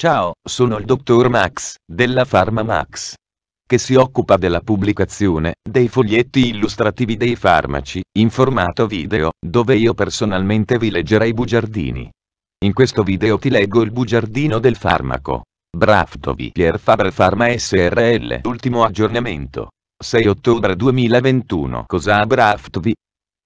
Ciao, sono il dottor Max, della Pharma Max, che si occupa della pubblicazione dei foglietti illustrativi dei farmaci, in formato video, dove io personalmente vi leggerei i bugiardini. In questo video ti leggo il bugiardino del farmaco. Braftovi Pier Faber Pharma SRL Ultimo aggiornamento 6 ottobre 2021 Cosa ha Braftovi?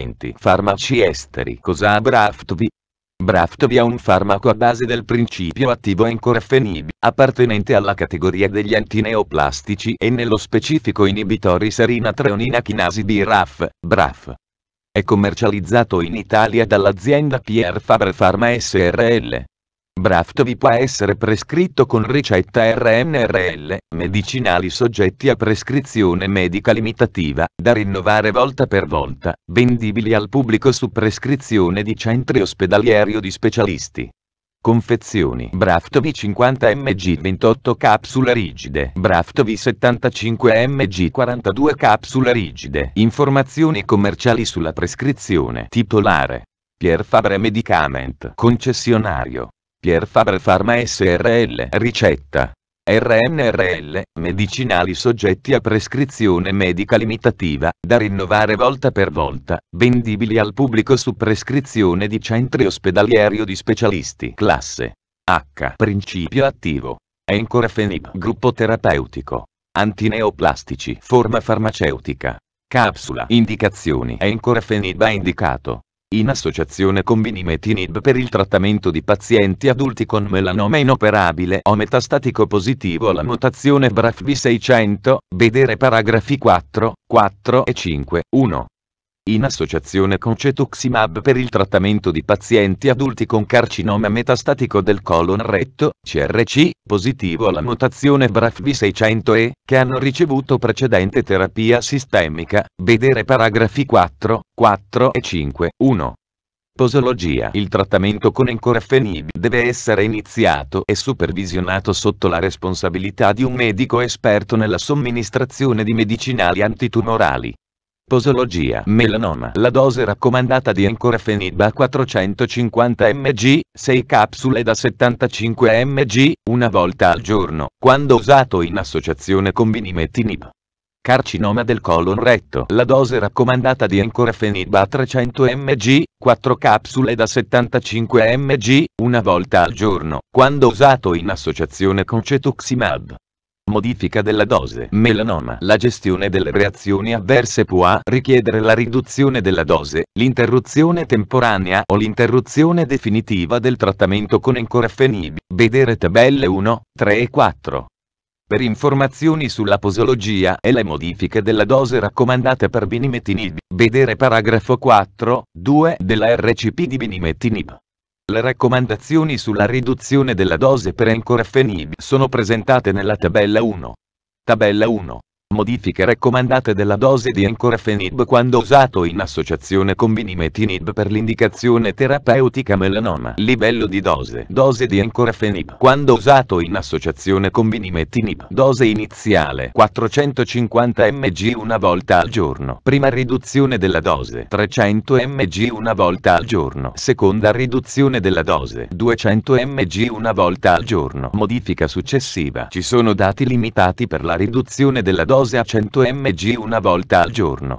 Dipendenti Farmaci esteri Cosa ha Braftvi? Braftvi è un farmaco a base del principio attivo encorafenib, appartenente alla categoria degli antineoplastici e nello specifico inibitori serina treonina chinasi di RAF, BRAF. È commercializzato in Italia dall'azienda Pierre Fabre Pharma SRL. Braftovi può essere prescritto con ricetta RNRL, medicinali soggetti a prescrizione medica limitativa, da rinnovare volta per volta, vendibili al pubblico su prescrizione di centri ospedalieri o di specialisti. Confezioni Braftovi 50 mg 28 capsule rigide Braftovi 75 mg 42 capsule rigide Informazioni commerciali sulla prescrizione Titolare Pier Fabre Medicament Concessionario Pier Faber Pharma SRL Ricetta RNRL, medicinali soggetti a prescrizione medica limitativa, da rinnovare volta per volta, vendibili al pubblico su prescrizione di centri ospedalieri o di specialisti. Classe H. Principio attivo. Encorafenib. Gruppo terapeutico. Antineoplastici. Forma farmaceutica. Capsula. Indicazioni. Encorafenib ha indicato in associazione con binimetinib per il trattamento di pazienti adulti con melanoma inoperabile o metastatico positivo alla mutazione BRAF V600, vedere paragrafi 4, 4 e 5, 1 in associazione con cetuximab per il trattamento di pazienti adulti con carcinoma metastatico del colon retto, CRC, positivo alla mutazione BRAFV600E, che hanno ricevuto precedente terapia sistemica, vedere paragrafi 4, 4 e 5, 1. Posologia Il trattamento con encorafenib deve essere iniziato e supervisionato sotto la responsabilità di un medico esperto nella somministrazione di medicinali antitumorali. Posologia melanoma. La dose raccomandata di Encorafenib 450 mg, 6 capsule da 75 mg, una volta al giorno, quando usato in associazione con vinimetinib. Carcinoma del colon retto. La dose raccomandata di Encorafenib 300 mg, 4 capsule da 75 mg, una volta al giorno, quando usato in associazione con cetuximab modifica della dose melanoma. La gestione delle reazioni avverse può richiedere la riduzione della dose, l'interruzione temporanea o l'interruzione definitiva del trattamento con encorafenib. Vedere tabelle 1, 3 e 4. Per informazioni sulla posologia e le modifiche della dose raccomandata per binimetinib, vedere paragrafo 4, 2 della RCP di binimetinib. Le raccomandazioni sulla riduzione della dose per Encorafenib sono presentate nella tabella 1. Tabella 1. Modifiche raccomandate della dose di encorafenib quando usato in associazione con binimetinib per l'indicazione terapeutica melanoma. Livello di dose. Dose di encorafenib quando usato in associazione con binimetinib. Dose iniziale 450 mg una volta al giorno. Prima riduzione della dose 300 mg una volta al giorno. Seconda riduzione della dose 200 mg una volta al giorno. Modifica successiva. Ci sono dati limitati per la riduzione della dose dose a 100 mg una volta al giorno.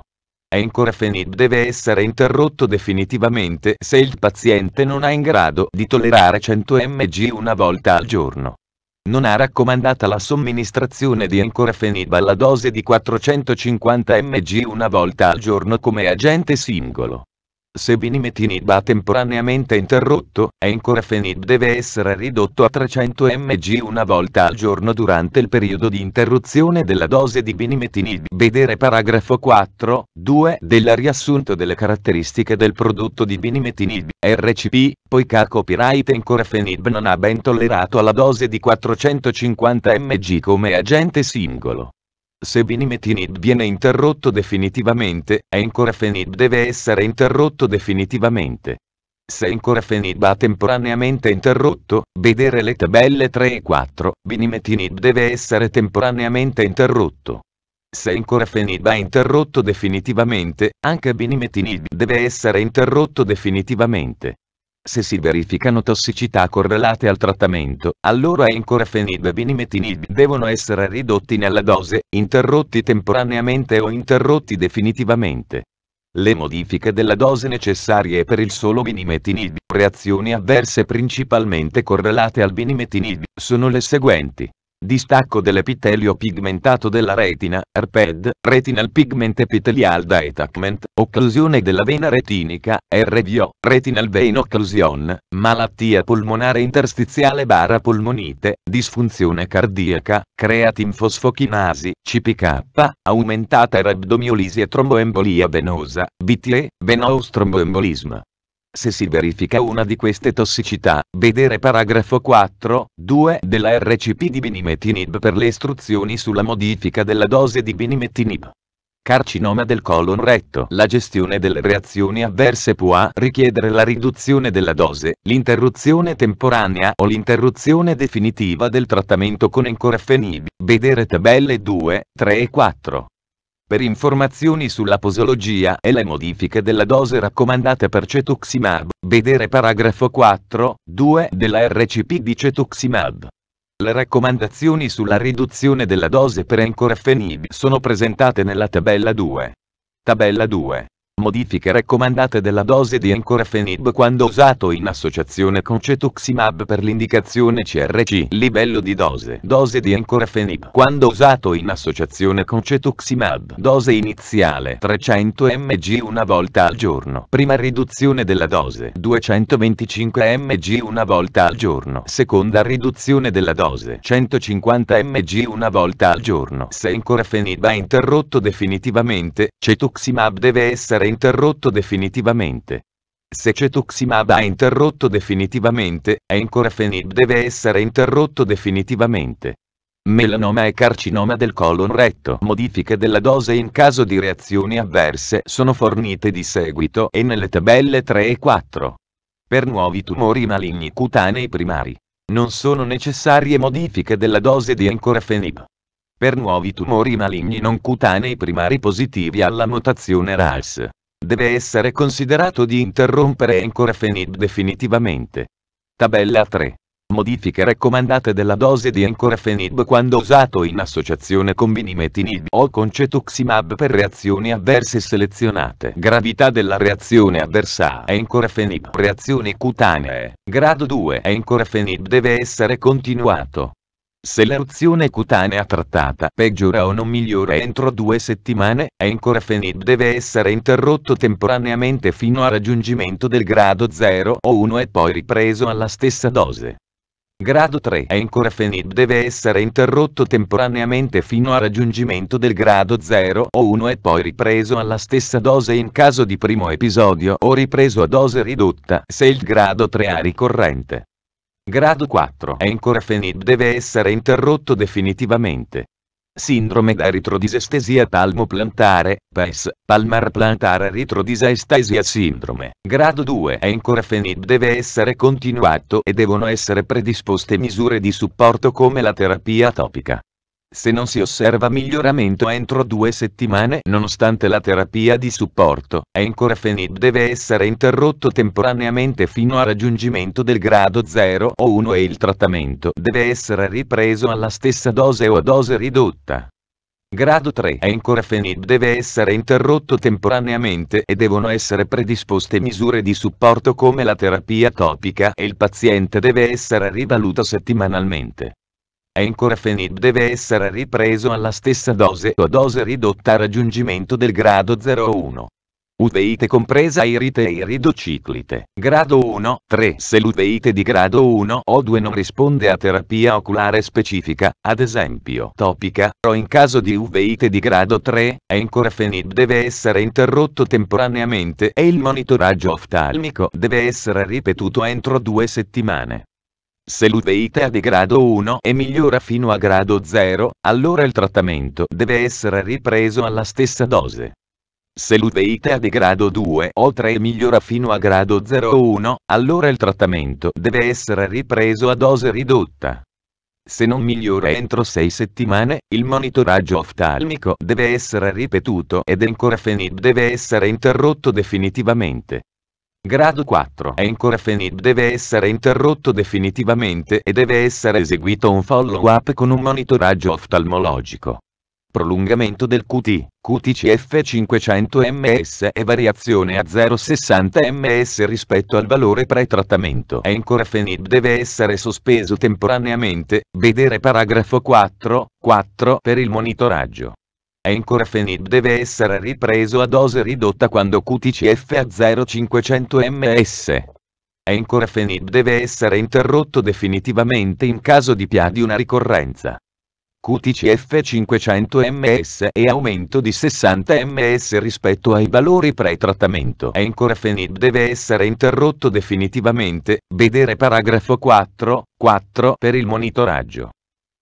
Encorafenib deve essere interrotto definitivamente se il paziente non è in grado di tollerare 100 mg una volta al giorno. Non è raccomandata la somministrazione di encorafenib alla dose di 450 mg una volta al giorno come agente singolo. Se vinimetinib ha temporaneamente interrotto, encorafenib deve essere ridotto a 300 mg una volta al giorno durante il periodo di interruzione della dose di vinimetinib. Vedere paragrafo 4, 2 del riassunto delle caratteristiche del prodotto di vinimetinib RCP, poiché copyright encorafenib non ha ben tollerato alla dose di 450 mg come agente singolo. Se binimetinib viene interrotto definitivamente, encorafenib deve essere interrotto definitivamente. Se encorafenib ha temporaneamente interrotto, vedere le tabelle 3 e 4, binimetinib deve essere temporaneamente interrotto. Se encorafenib ha interrotto definitivamente, anche binimetinib deve essere interrotto definitivamente. Se si verificano tossicità correlate al trattamento, allora encorafenib e binimetinib devono essere ridotti nella dose, interrotti temporaneamente o interrotti definitivamente. Le modifiche della dose necessarie per il solo binimetinib, reazioni avverse principalmente correlate al binimetinib, sono le seguenti distacco dell'epitelio pigmentato della retina, RPED, retinal pigment epithelial detachment, occlusione della vena retinica, RVO, retinal vein occlusion, malattia polmonare interstiziale barra polmonite, disfunzione cardiaca, creatin creatinfosfochinasi, CPK, aumentata erbdomyolisi e tromboembolia venosa, VTE, venous tromboembolisma. Se si verifica una di queste tossicità, vedere paragrafo 4, 2 della RCP di binimetinib per le istruzioni sulla modifica della dose di binimetinib. Carcinoma del colon retto. La gestione delle reazioni avverse può richiedere la riduzione della dose, l'interruzione temporanea o l'interruzione definitiva del trattamento con encorafenib. Vedere tabelle 2, 3 e 4. Per informazioni sulla posologia e le modifiche della dose raccomandata per cetuximab, vedere paragrafo 4, 2 della RCP di cetuximab. Le raccomandazioni sulla riduzione della dose per encorafenib sono presentate nella tabella 2. Tabella 2 modifiche raccomandate della dose di encorafenib quando usato in associazione con cetuximab per l'indicazione CRC. Livello di dose. Dose di encorafenib quando usato in associazione con cetuximab. Dose iniziale 300 mg una volta al giorno. Prima riduzione della dose 225 mg una volta al giorno. Seconda riduzione della dose 150 mg una volta al giorno. Se encorafenib è interrotto definitivamente, cetuximab deve essere interrotto definitivamente. Se cetuximab ha interrotto definitivamente, encorafenib deve essere interrotto definitivamente. Melanoma e carcinoma del colon retto. Modifiche della dose in caso di reazioni avverse sono fornite di seguito e nelle tabelle 3 e 4. Per nuovi tumori maligni cutanei primari. Non sono necessarie modifiche della dose di encorafenib. Per nuovi tumori maligni non cutanei primari positivi alla mutazione RAS deve essere considerato di interrompere Encorafenib definitivamente. Tabella 3. Modifiche raccomandate della dose di Encorafenib quando usato in associazione con Vinimetinib o con Cetuximab per reazioni avverse selezionate. Gravità della reazione avversa a Encorafenib. Reazioni cutanee. Grado 2. Encorafenib deve essere continuato se l'eruzione cutanea trattata peggiora o non migliora entro due settimane, Encorafenib deve essere interrotto temporaneamente fino al raggiungimento del grado 0 o 1 e poi ripreso alla stessa dose. Grado 3 Encorafenib deve essere interrotto temporaneamente fino al raggiungimento del grado 0 o 1 e poi ripreso alla stessa dose in caso di primo episodio o ripreso a dose ridotta se il grado 3 è ricorrente. Grado 4. Encorafenib deve essere interrotto definitivamente. Sindrome da eritrodisestesia palmoplantare, PES, palmar plantare eritrodisestesia sindrome. Grado 2 Encorafenib deve essere continuato e devono essere predisposte misure di supporto come la terapia topica. Se non si osserva miglioramento entro due settimane nonostante la terapia di supporto, Encorafenib deve essere interrotto temporaneamente fino al raggiungimento del grado 0 o 1 e il trattamento deve essere ripreso alla stessa dose o a dose ridotta. Grado 3 Encorafenib deve essere interrotto temporaneamente e devono essere predisposte misure di supporto come la terapia topica e il paziente deve essere rivaluto settimanalmente. Encorafenib deve essere ripreso alla stessa dose o dose ridotta a raggiungimento del grado 01. Uveite compresa irite e iridociclite. Grado 1, 3. Se l'uveite di grado 1 o 2 non risponde a terapia oculare specifica, ad esempio topica, o in caso di uveite di grado 3, encorafenib deve essere interrotto temporaneamente e il monitoraggio oftalmico deve essere ripetuto entro due settimane. Se l'uveità è di grado 1 e migliora fino a grado 0, allora il trattamento deve essere ripreso alla stessa dose. Se l'uveità è di grado 2 o 3 e migliora fino a grado 0,1, allora il trattamento deve essere ripreso a dose ridotta. Se non migliora entro 6 settimane, il monitoraggio oftalmico deve essere ripetuto ed il Encorafenib deve essere interrotto definitivamente. Grado 4. Ancora deve essere interrotto definitivamente e deve essere eseguito un follow-up con un monitoraggio oftalmologico. Prolungamento del QT, QTCF 500 ms e variazione a 0,60 ms rispetto al valore pre-trattamento. Ancora deve essere sospeso temporaneamente, vedere paragrafo 4, 4 per il monitoraggio. Encorafenib deve essere ripreso a dose ridotta quando QTCF a 0,500 ms. Encorafenib deve essere interrotto definitivamente in caso di PIA di una ricorrenza. QTCF 500 ms e aumento di 60 ms rispetto ai valori pre-trattamento. Encorafenib deve essere interrotto definitivamente, vedere paragrafo 4, 4 per il monitoraggio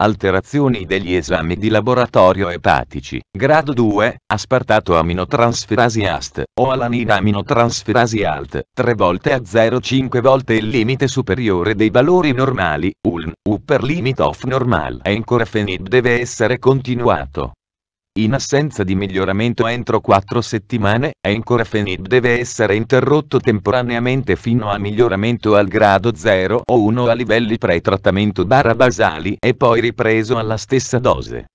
alterazioni degli esami di laboratorio epatici. Grado 2, aspartato aminotransferasi AST, o alanina aminotransferasi ALT, 3 volte a 0,5 volte il limite superiore dei valori normali, ULN, upper limit of normal. e ancora Encorafenib deve essere continuato. In assenza di miglioramento entro 4 settimane, Encorafenib deve essere interrotto temporaneamente fino a miglioramento al grado 0 o 1 a livelli pre-trattamento barra basali e poi ripreso alla stessa dose.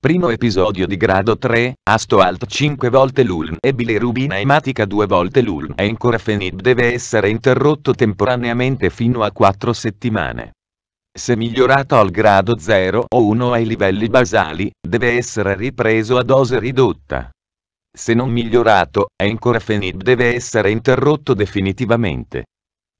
Primo episodio di grado 3, Astoalt 5 volte l'uln e bilirubina ematica 2 volte l'uln. Encorafenib deve essere interrotto temporaneamente fino a 4 settimane. Se migliorato al grado 0 o 1 ai livelli basali, deve essere ripreso a dose ridotta. Se non migliorato, Encorafenib deve essere interrotto definitivamente.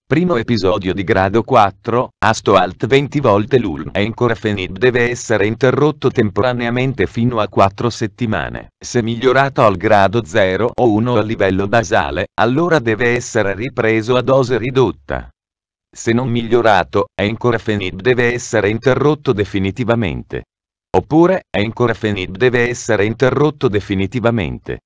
Primo episodio di grado 4, Asto Alt 20 volte l'UL Encorafenib deve essere interrotto temporaneamente fino a 4 settimane. Se migliorato al grado 0 o 1 a livello basale, allora deve essere ripreso a dose ridotta se non migliorato, Encorafenib deve essere interrotto definitivamente. Oppure, Encorafenib deve essere interrotto definitivamente.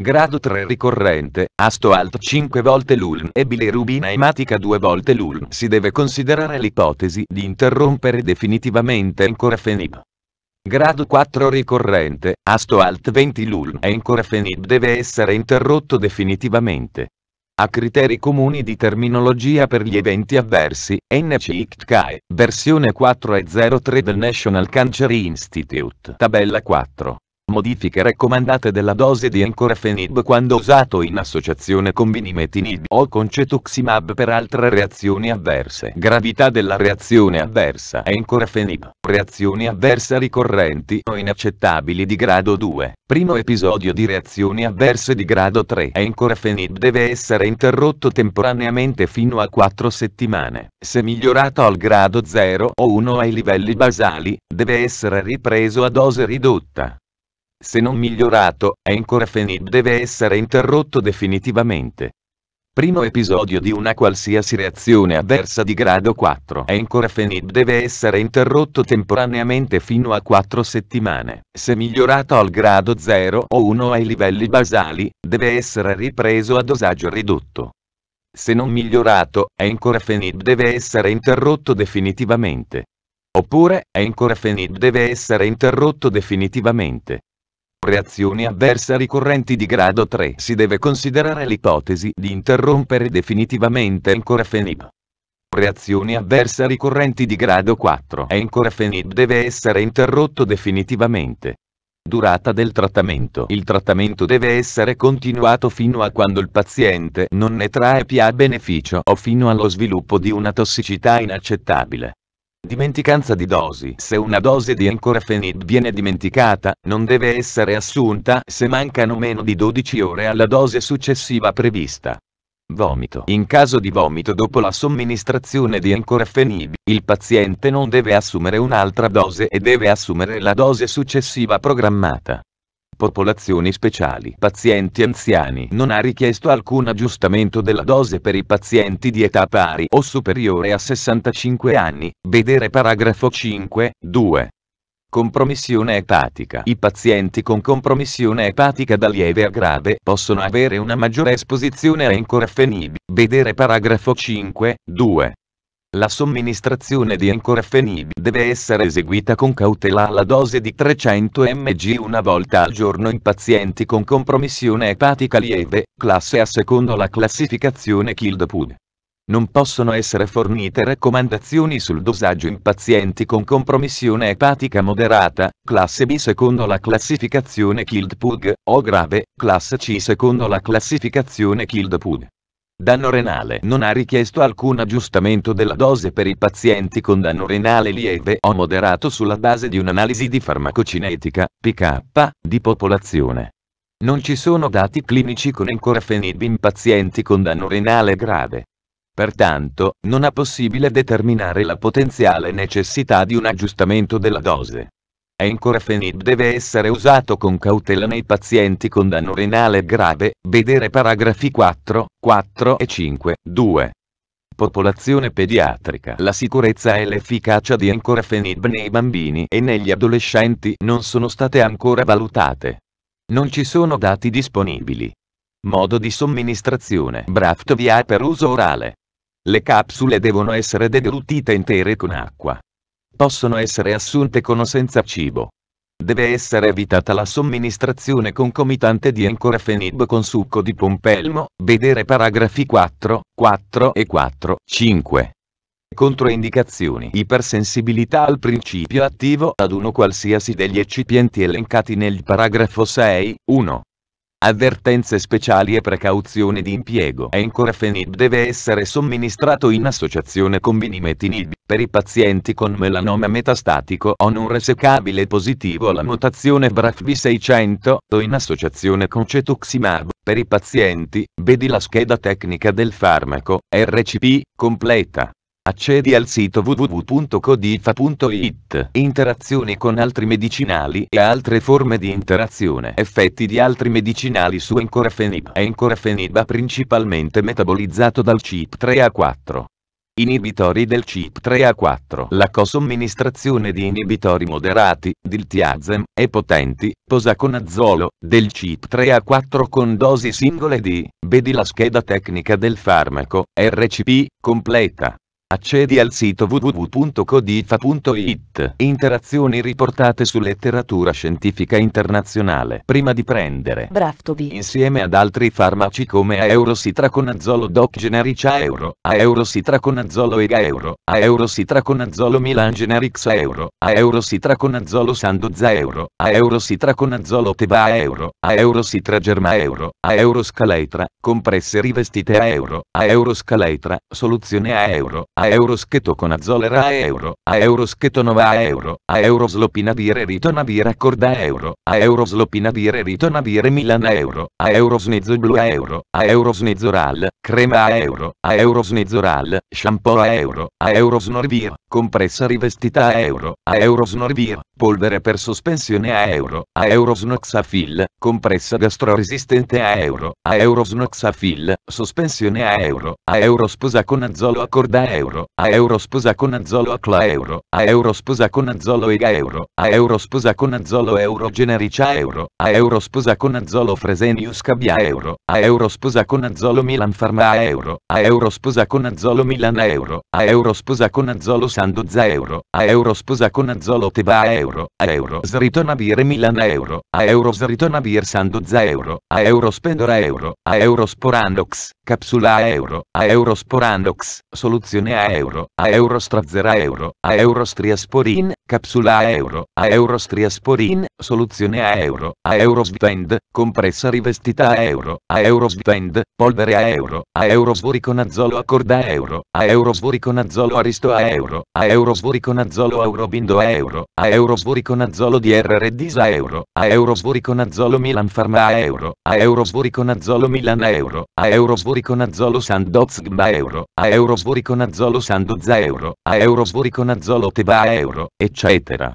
Grado 3 ricorrente, asto 5 volte l'uln e bilirubina ematica 2 volte l'uln. Si deve considerare l'ipotesi di interrompere definitivamente Encorafenib. Grado 4 ricorrente, asto 20 l'uln e Encorafenib deve essere interrotto definitivamente a criteri comuni di terminologia per gli eventi avversi, NCICTCAE, versione 4.03 del National Cancer Institute, tabella 4. Modifiche raccomandate della dose di encorafenib quando usato in associazione con vinimetinib o con cetuximab per altre reazioni avverse. Gravità della reazione avversa a encorafenib. Reazioni avverse ricorrenti o inaccettabili di grado 2. Primo episodio di reazioni avverse di grado 3. Encorafenib deve essere interrotto temporaneamente fino a 4 settimane. Se migliorato al grado 0 o 1 ai livelli basali, deve essere ripreso a dose ridotta se non migliorato, Encorafenib deve essere interrotto definitivamente. Primo episodio di una qualsiasi reazione avversa di grado 4. Encorafenib deve essere interrotto temporaneamente fino a 4 settimane. Se migliorato al grado 0 o 1 ai livelli basali, deve essere ripreso a dosaggio ridotto. Se non migliorato, Encorafenib deve essere interrotto definitivamente. Oppure, Encorafenib deve essere interrotto definitivamente. Reazioni avverse ricorrenti di grado 3 Si deve considerare l'ipotesi di interrompere definitivamente il corafenib. Reazioni avverse ricorrenti di grado 4 il Encorafenib deve essere interrotto definitivamente. Durata del trattamento Il trattamento deve essere continuato fino a quando il paziente non ne trae più beneficio o fino allo sviluppo di una tossicità inaccettabile. Dimenticanza di dosi Se una dose di Encorafenib viene dimenticata, non deve essere assunta se mancano meno di 12 ore alla dose successiva prevista. Vomito. In caso di vomito dopo la somministrazione di Encorafenib, il paziente non deve assumere un'altra dose e deve assumere la dose successiva programmata popolazioni speciali pazienti anziani non ha richiesto alcun aggiustamento della dose per i pazienti di età pari o superiore a 65 anni, vedere paragrafo 5, 2. Compromissione epatica I pazienti con compromissione epatica da lieve a grave possono avere una maggiore esposizione a encorafenib, vedere paragrafo 5, 2. La somministrazione di Encorafenib deve essere eseguita con cautela alla dose di 300 mg una volta al giorno in pazienti con compromissione epatica lieve, classe A secondo la classificazione KILD-PUD. Non possono essere fornite raccomandazioni sul dosaggio in pazienti con compromissione epatica moderata, classe B secondo la classificazione Kildpug, o grave, classe C secondo la classificazione KILD-PUD. Danno renale non ha richiesto alcun aggiustamento della dose per i pazienti con danno renale lieve o moderato sulla base di un'analisi di farmacocinetica, PK, di popolazione. Non ci sono dati clinici con encorafenib in pazienti con danno renale grave. Pertanto, non è possibile determinare la potenziale necessità di un aggiustamento della dose. Encorafenib deve essere usato con cautela nei pazienti con danno renale grave, vedere paragrafi 4, 4 e 5, 2 popolazione pediatrica. La sicurezza e l'efficacia di encorafenib nei bambini e negli adolescenti non sono state ancora valutate. Non ci sono dati disponibili. Modo di somministrazione. Braft via per uso orale. Le capsule devono essere deglutite intere con acqua possono essere assunte con o senza cibo. Deve essere evitata la somministrazione concomitante di encorafenib con succo di pompelmo, vedere paragrafi 4, 4 e 4, 5. Controindicazioni Ipersensibilità al principio attivo ad uno qualsiasi degli eccipienti elencati nel paragrafo 6, 1. Avvertenze speciali e precauzioni di impiego Encorafenib deve essere somministrato in associazione con vinimetinib per i pazienti con melanoma metastatico o non resecabile positivo alla mutazione braf v 600 o in associazione con cetuximab per i pazienti, vedi la scheda tecnica del farmaco, RCP, completa. Accedi al sito www.codifa.it. Interazioni con altri medicinali e altre forme di interazione. Effetti di altri medicinali su Encorafenib. Encorafenib principalmente metabolizzato dal CIP 3 a 4 inibitori del CIP 3 a 4 La cosomministrazione di inibitori moderati, diltiazem, e potenti, posaconazolo, del CIP 3 a 4 con dosi singole di, vedi la scheda tecnica del farmaco, RCP, completa. Accedi al sito www.codifa.it. Interazioni riportate su letteratura scientifica internazionale. Prima di prendere Braftobi insieme ad altri farmaci come Aerositraconazolo Doc Generic Aeuro, Aerositraconazolo Egaeuro, Aerositraconazolo Milan Generics Aeuro, Aerositraconazolo Sandoza Euro, Aerositraconazolo Teva Euro, Aerositragerma Euro, Aeuroscaletra, compresse rivestite a Euro, Aeroscaletra, soluzione a Euro, a euro schetto con azzolera a euro, a euro schetto nova a euro, a euro slopinavire ritonavire accorda euro, a euro slopinavire ritonavire Milan a euro, a euro snezzo blu a euro, a euro snezzo ral, crema a euro, a euro snezzo ral, shampoo a euro, a euro snorvir, compressa rivestita a euro, a euro snorvir, polvere per sospensione a euro, a euro Eurosnoxafil, compressa gastroresistente a euro, a euro Eurosnoxafil, sospensione a euro, a euro sposa con azolo a corda euro, a euro sposa con azolo a cla euro, a euro sposa con azolo ega euro, a euro sposa con azolo euro generica euro, a euro sposa con azolo fresenius cabia euro, a euro sposa con azolo milan farma a euro, sposa Eurosposa con azzolo milan a euro, sposa con azolo sandozza euro, a euro sposa con azolo teba euro, euro, a euro ritorna bir Milan a euro, a euro ritorna bir Sanduzza euro, a euro spendora euro, a euro sporandox. Capsula a euro, a euro sporandox, soluzione a euro, a euro strazzera euro, a euro striasporin, capsula a euro, a euro striasporin, soluzione a euro, a euro eurosvitend, compressa rivestita a euro, a euro eurosvitend, polvere a euro, a euro eurosvoriconazolo a corda a euro, a eurosvoriconazolo aristo a euro, a euro eurosvoriconazolo aurobindo a euro, a euro eurosvoriconazolo DRRDIS a euro, a eurosvoriconazolo Milan Pharma a euro, a euro eurosvoriconazolo Milan a euro, a euro eurosvoriconazolo svoriconazzolo sandoz gba euro, a euro svoriconazzolo sandoza euro, a euro svoriconazzolo teva a euro, eccetera.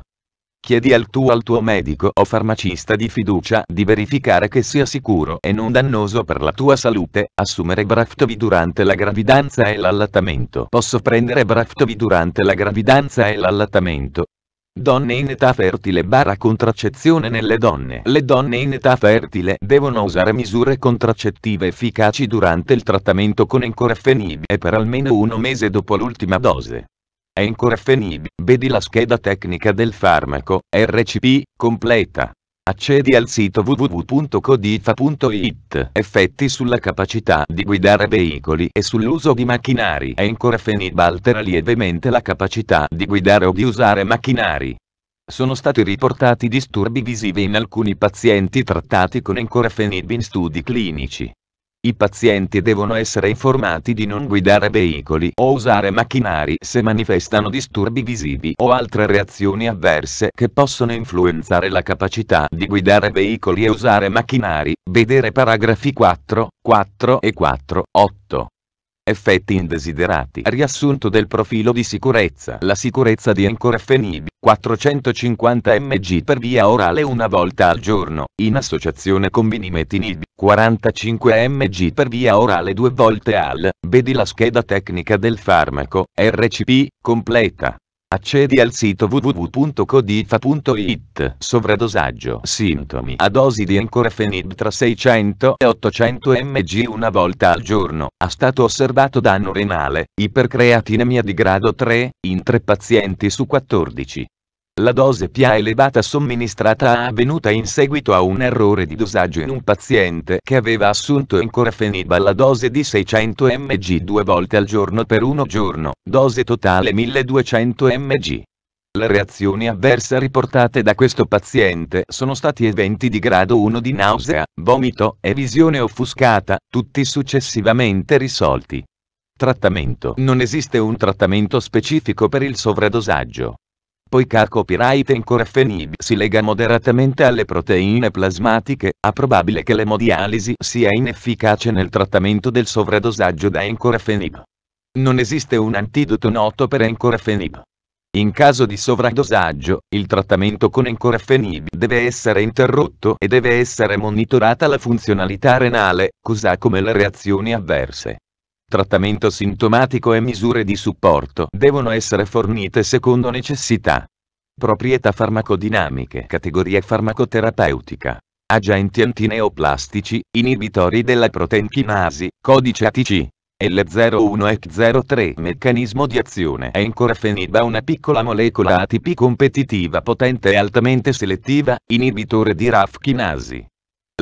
Chiedi al tuo, al tuo medico o farmacista di fiducia di verificare che sia sicuro e non dannoso per la tua salute assumere Braftovi durante la gravidanza e l'allattamento. Posso prendere Braftovi durante la gravidanza e l'allattamento? Donne in età fertile barra contraccezione nelle donne. Le donne in età fertile devono usare misure contraccettive efficaci durante il trattamento con Encorafenib e per almeno uno mese dopo l'ultima dose. Encorafenib, vedi la scheda tecnica del farmaco, RCP, completa. Accedi al sito www.codifa.it. Effetti sulla capacità di guidare veicoli e sull'uso di macchinari. Encorafenib altera lievemente la capacità di guidare o di usare macchinari. Sono stati riportati disturbi visivi in alcuni pazienti trattati con encorafenib in studi clinici. I pazienti devono essere informati di non guidare veicoli o usare macchinari se manifestano disturbi visivi o altre reazioni avverse che possono influenzare la capacità di guidare veicoli e usare macchinari, vedere paragrafi 4, 4 e 4, 8. Effetti indesiderati. Riassunto del profilo di sicurezza. La sicurezza di Encore FNIB 450 mg per via orale una volta al giorno, in associazione con Vinimetinib 45 mg per via orale due volte al. Vedi la scheda tecnica del farmaco, RCP, completa. Accedi al sito www.codifa.it. Sovradosaggio. Sintomi. A dosi di encorafenib tra 600 e 800 mg una volta al giorno. Ha stato osservato danno renale, ipercreatinemia di grado 3, in 3 pazienti su 14. La dose PA elevata somministrata è avvenuta in seguito a un errore di dosaggio in un paziente che aveva assunto encorafenib alla dose di 600 mg due volte al giorno per uno giorno, dose totale 1200 mg. Le reazioni avverse riportate da questo paziente sono stati eventi di grado 1 di nausea, vomito e visione offuscata, tutti successivamente risolti. Trattamento Non esiste un trattamento specifico per il sovradosaggio poiché il copyright in Corfenib si lega moderatamente alle proteine plasmatiche, è probabile che l'emodialisi sia inefficace nel trattamento del sovradosaggio da encorafenib. Non esiste un antidoto noto per encorafenib. In caso di sovradosaggio, il trattamento con encorafenib deve essere interrotto e deve essere monitorata la funzionalità renale, così come le reazioni avverse trattamento sintomatico e misure di supporto devono essere fornite secondo necessità. Proprietà farmacodinamiche Categoria farmacoterapeutica Agenti antineoplastici, inibitori della proteinchinasi, codice ATC. L01 e 03 Meccanismo di azione è Encorafeniba una piccola molecola ATP competitiva potente e altamente selettiva, inibitore di RAF-chinasi.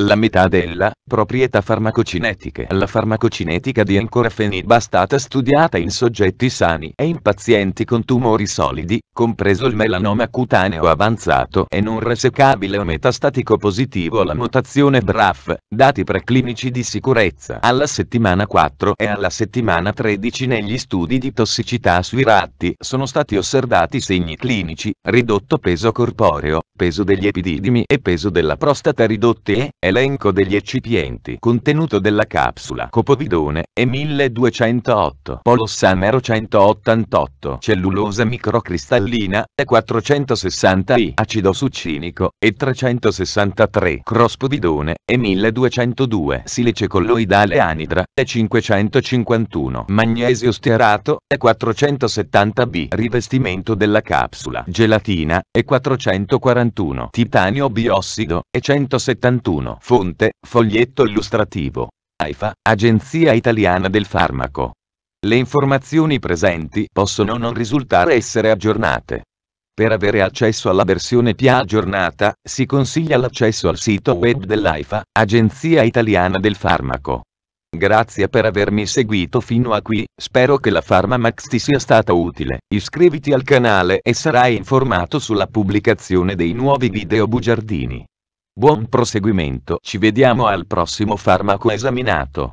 La metà della proprietà farmacocinetiche. La farmacocinetica di encorafenib è stata studiata in soggetti sani e in pazienti con tumori solidi, compreso il melanoma cutaneo avanzato e non resecabile o metastatico positivo alla mutazione BRAF, dati preclinici di sicurezza alla settimana 4 e alla settimana 13 negli studi di tossicità sui ratti sono stati osservati segni clinici, ridotto peso corporeo, peso degli epididimi e peso della prostata ridotti e, Elenco degli eccipienti Contenuto della capsula Copovidone, E1208 Polossamero 188 Cellulosa microcristallina, E460I Acido succinico, E363 Crospovidone E1202 Silice colloidale anidra, E551 Magnesio stearato, E470B Rivestimento della capsula Gelatina, E441 Titanio biossido, E171 italiano. Fonte, foglietto illustrativo. AIFA, Agenzia Italiana del Farmaco. Le informazioni presenti possono non risultare essere aggiornate. Per avere accesso alla versione PIA aggiornata, si consiglia l'accesso al sito web dell'AIFA, Agenzia Italiana del Farmaco. Grazie per avermi seguito fino a qui, spero che la Pharmamax ti sia stata utile, iscriviti al canale e sarai informato sulla pubblicazione dei nuovi video bugiardini. Buon proseguimento, ci vediamo al prossimo farmaco esaminato.